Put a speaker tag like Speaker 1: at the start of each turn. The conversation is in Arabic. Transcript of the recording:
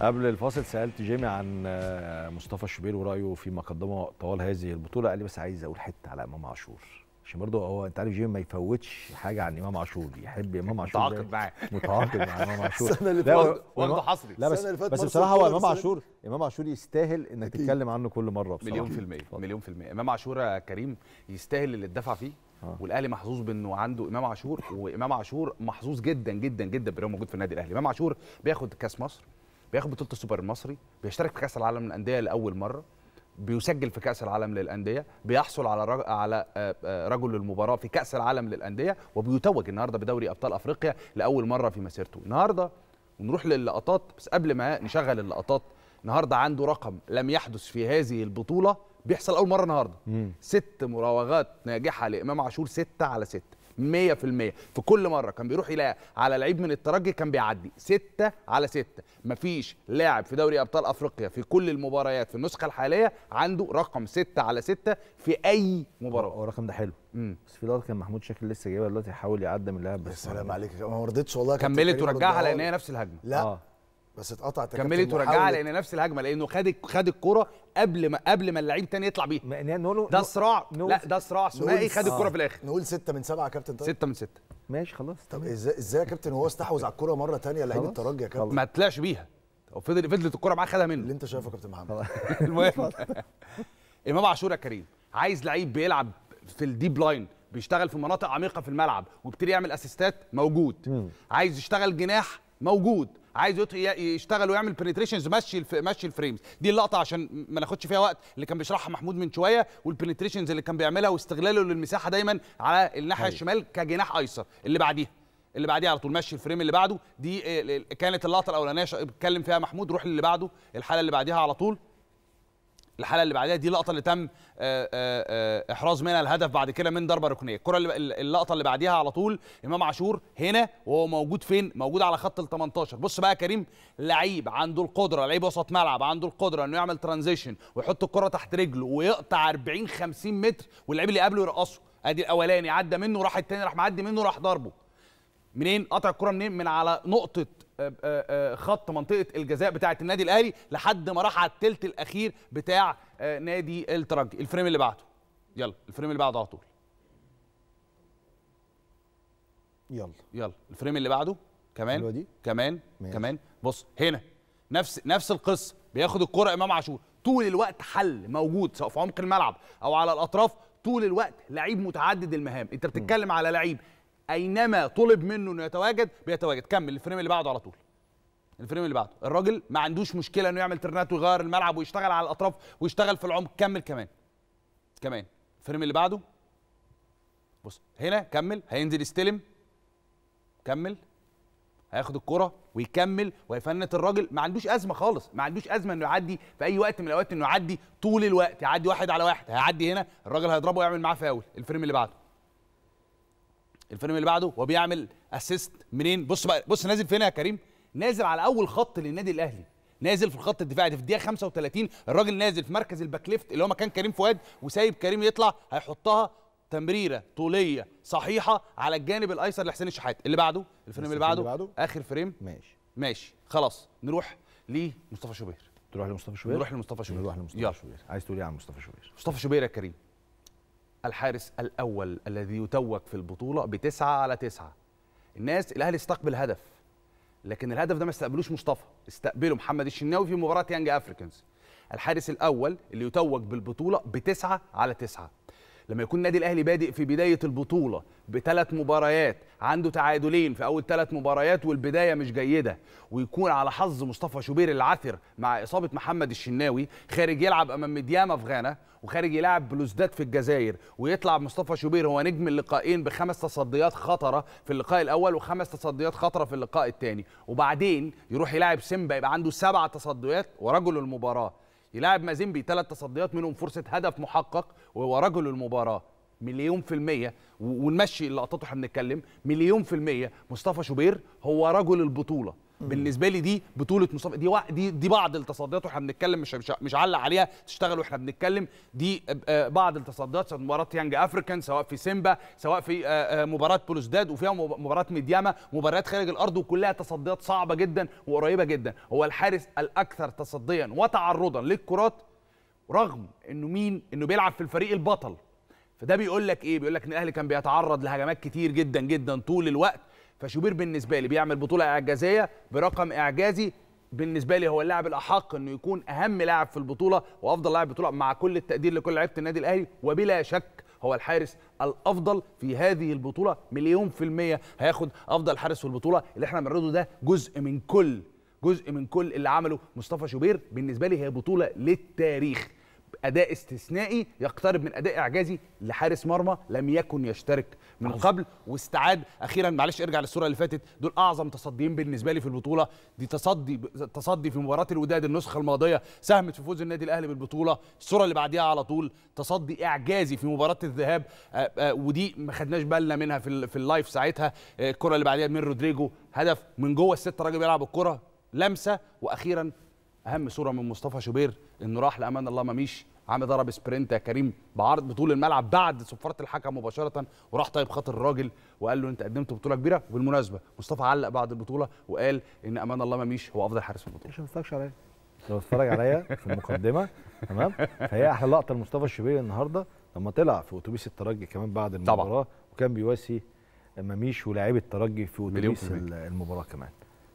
Speaker 1: قبل الفاصل سالت جيمي عن آه، مصطفى الشبير ورايه فيما قدمه طوال هذه البطوله قال لي بس عايز اقول حته على امام عاشور عشان برضه هو انت عارف جيمي ما يفوتش حاجه عن امام عاشور يحب امام عاشور متعاقد معاه متعاقد مع امام عاشور السنه اللي فاتت واخده حصري لا بس بس بصراحه هو امام عاشور امام عاشور يستاهل انك تتكلم عنه كل مره بصراحه مليون في المية مليون في المية امام عاشور يا كريم يستاهل اللي اتدفع فيه آه. والاهلي محظوظ بانه عنده امام عاشور وامام عاشور محظوظ جدا جدا جدا بانه موجود في النادي الاهلي امام عاشور بياخد كاس مصر بياخد بطوله السوبر المصري بيشترك في كاس العالم للانديه لاول مره بيسجل في كاس العالم للانديه بيحصل على على آه، آه، رجل المباراه في كاس العالم للانديه وبيتوج النهارده بدوري ابطال افريقيا لاول مره في مسيرته النهارده ونروح للقطات بس قبل ما نشغل اللقطات النهارده عنده رقم لم يحدث في هذه البطوله بيحصل اول مره النهارده ست مراوغات ناجحه لامام عاشور ستة على ستة 100% في كل مره كان بيروح يلاقي على لعيب من الترجي كان بيعدي 6 على 6 مفيش لاعب في دوري ابطال افريقيا في كل المباريات في النسخه الحاليه عنده رقم 6 على 6 في اي مباراه هو الرقم ده حلو مم. بس في لقطه كان محمود شاكر لسه جايبها دلوقتي يحاول يعدم اللاعب بس سلام عليك ما رضيتش والله كملت ورجعها لان هي نفس الهجمه لا آه. بس اتقطعت كملت ورجعها لان نفس الهجمه لانه خد خد الكره قبل ما قبل ما اللعيب تاني يطلع بيها نقول يعني ده صراع لا ده صراع ثنائي خد الكره آه. في الاخر نقول 6 من 7 يا كابتن طيب 6 من 6 ماشي خلاص طب ازاي ازاي يا كابتن هو استحوذ على الكره مره ثانيه لعيب الترجي يا كابتن ما طلعش بيها وفضل فضلت الكره معاه خدها منه اللي انت شايفه يا كابتن محمد المهم امام عاشور يا كريم عايز لعيب بيلعب في الديب لاين بيشتغل في مناطق عميقه في الملعب وبيبتدي يعمل اسيستات موجود عايز يشتغل جناح موجود عايز يشتغل ويعمل بنتريشنز مشي مشي الفريمز دي اللقطه عشان ما ناخدش فيها وقت اللي كان بيشرحها محمود من شويه والبنتريشنز اللي كان بيعملها واستغلاله للمساحه دايما على الناحيه أيوه. الشمال كجناح ايسر اللي بعديها اللي بعديها على طول مشي الفريم اللي بعده دي كانت اللقطه الاولانيه اتكلم فيها محمود روح اللي بعده الحاله اللي بعديها على طول الحاله اللي بعدها دي اللقطه اللي تم آه، آه، آه، احراز منها الهدف بعد كده من ضربه ركنيه الكره اللقطه اللي بعديها على طول امام عاشور هنا وهو موجود فين موجود على خط ال 18 بص بقى كريم لعيب عنده القدره لعيب وسط ملعب عنده القدره انه يعمل ترانزيشن ويحط الكره تحت رجله ويقطع 40 50 متر واللعيب اللي قبله يرقصه ادي الاولاني عدى منه راح الثاني راح معدي منه راح ضربه منين قطع الكره منين من على نقطه آه، آه، آه، خط منطقه الجزاء بتاعه النادي الاهلي لحد ما راح على الثلث الاخير بتاع نادي الترجي الفريم اللي بعده يلا الفريم اللي بعده على طول يلا يلا الفريم اللي بعده كمان دي. كمان ميز. كمان بص هنا نفس نفس القصه بياخد الكره امام عاشور طول الوقت حل موجود سواء في عمق الملعب او على الاطراف طول الوقت لعيب متعدد المهام انت بتتكلم م. على لعيب اينما طلب منه انه يتواجد بيتواجد كمل الفريم اللي بعده على طول الفريم اللي بعده الراجل ما عندوش مشكله انه يعمل ترنات ويغير الملعب ويشتغل على الاطراف ويشتغل في العمق كمل كمان كمان الفريم اللي بعده بص هنا كمل هينزل يستلم كمل هياخد الكرة ويكمل ويفنت الراجل ما عندوش ازمه خالص ما عندوش ازمه انه يعدي في اي وقت من الاوقات انه يعدي طول الوقت يعدي واحد على واحد هيعدي هنا الراجل هيضربه ويعمل معاه فاول الفريم اللي بعده الفريم اللي بعده وبيعمل اسيست منين بص بقى بص نازل فين يا كريم نازل على اول خط للنادي الاهلي نازل في الخط الدفاعي في الدقيقه 35 الراجل نازل في مركز الباك ليفت اللي هو مكان كريم فؤاد وسايب كريم يطلع هيحطها تمريره طوليه صحيحه على الجانب الايسر لحسين الشحات اللي بعده الفريم اللي بعده, اللي بعده اخر فريم ماشي ماشي خلاص نروح لمصطفى شوبير تروح لمصطفى شوبير نروح لمصطفى شوبير نروح لمصطفى شوبير عايز تقول ايه عن مصطفى شوبير مصطفى شوبير يا كريم الحارس الأول الذي يتوج في البطولة بتسعة على تسعة الناس الأهلي استقبل هدف لكن الهدف ده ما استقبلوش مصطفى استقبله محمد الشناوي في مباراة يانج أفريكانز الحارس الأول اللي يتوج بالبطولة بتسعة على تسعة لما يكون النادي الاهلي بادئ في بدايه البطوله بثلاث مباريات عنده تعادلين في اول ثلاث مباريات والبدايه مش جيده ويكون على حظ مصطفى شوبير العثر مع اصابه محمد الشناوي خارج يلعب امام مدياما في غانا وخارج يلعب بلوزداد في الجزائر ويطلع مصطفى شوبير هو نجم اللقاءين بخمس تصديات خطره في اللقاء الاول وخمس تصديات خطره في اللقاء الثاني وبعدين يروح يلاعب سيمبا يبقى عنده سبع تصديات ورجل المباراه يلاعب مازيمبي ثلاث تصديات منهم فرصه هدف محقق وهو رجل المباراه مليون في المية ونمشي اللقطات واحنا بنتكلم مليون في المية مصطفى شوبير هو رجل البطولة بالنسبه لي دي بطوله مصطفى دي دي دي بعض التصديات واحنا بنتكلم مش مش علق عليها تشتغل واحنا بنتكلم دي بعض التصديات سواء مباراه يانج افريكان سواء في سيمبا سواء في مباراه بولوسداد وفيها مباراه ميدياما مباريات خارج الارض وكلها تصديات صعبه جدا وقريبه جدا هو الحارس الاكثر تصديا وتعرضا للكرات رغم انه مين انه بيلعب في الفريق البطل فده بيقول لك ايه بيقول لك ان الاهلي كان بيتعرض لهجمات كتير جدا جدا طول الوقت فشوبير بالنسبه لي بيعمل بطوله اعجازيه برقم اعجازي بالنسبه لي هو اللاعب الاحق انه يكون اهم لاعب في البطوله وافضل لاعب بطوله مع كل التقدير لكل لعيبه النادي الاهلي وبلا شك هو الحارس الافضل في هذه البطوله مليون في الميه هياخد افضل حارس في البطوله اللي احنا بنرده ده جزء من كل جزء من كل اللي عمله مصطفى شوبير بالنسبه لي هي بطوله للتاريخ اداء استثنائي يقترب من اداء اعجازي لحارس مرمى لم يكن يشترك من عزيز. قبل واستعاد اخيرا معلش ارجع للصوره اللي فاتت دول اعظم تصديين بالنسبه لي في البطوله دي تصدي تصدي في مباراه الوداد النسخه الماضيه ساهمت في فوز النادي الاهلي بالبطوله الصوره اللي بعديها على طول تصدي اعجازي في مباراه الذهاب آآ آه، آآ آه، ودي ما خدناش بالنا منها في, في اللايف ساعتها آه، الكره اللي بعديها من رودريجو هدف من جوه الست راجل بيلعب الكره لمسه واخيرا اهم صوره من مصطفى شوبير انه راح لامان الله مميش عامل ضرب سبرنت يا كريم بعرض بطول الملعب بعد صفاره الحكم مباشره وراح طيب خاطر الراجل وقال له انت قدمت بطوله كبيره وبالمناسبه مصطفى علق بعد البطوله وقال ان امان الله مميش هو افضل حارس في البطوله مش مستكش عليا لو اتفرج عليا في المقدمه تمام فهي احلى لقطه لمصطفى الشبيري النهارده لما طلع في اتوبيس الترجي كمان بعد المباراه طبعا. وكان بيواسي مميش ولاعيبه الترجي في اتوبيس المباراه كمان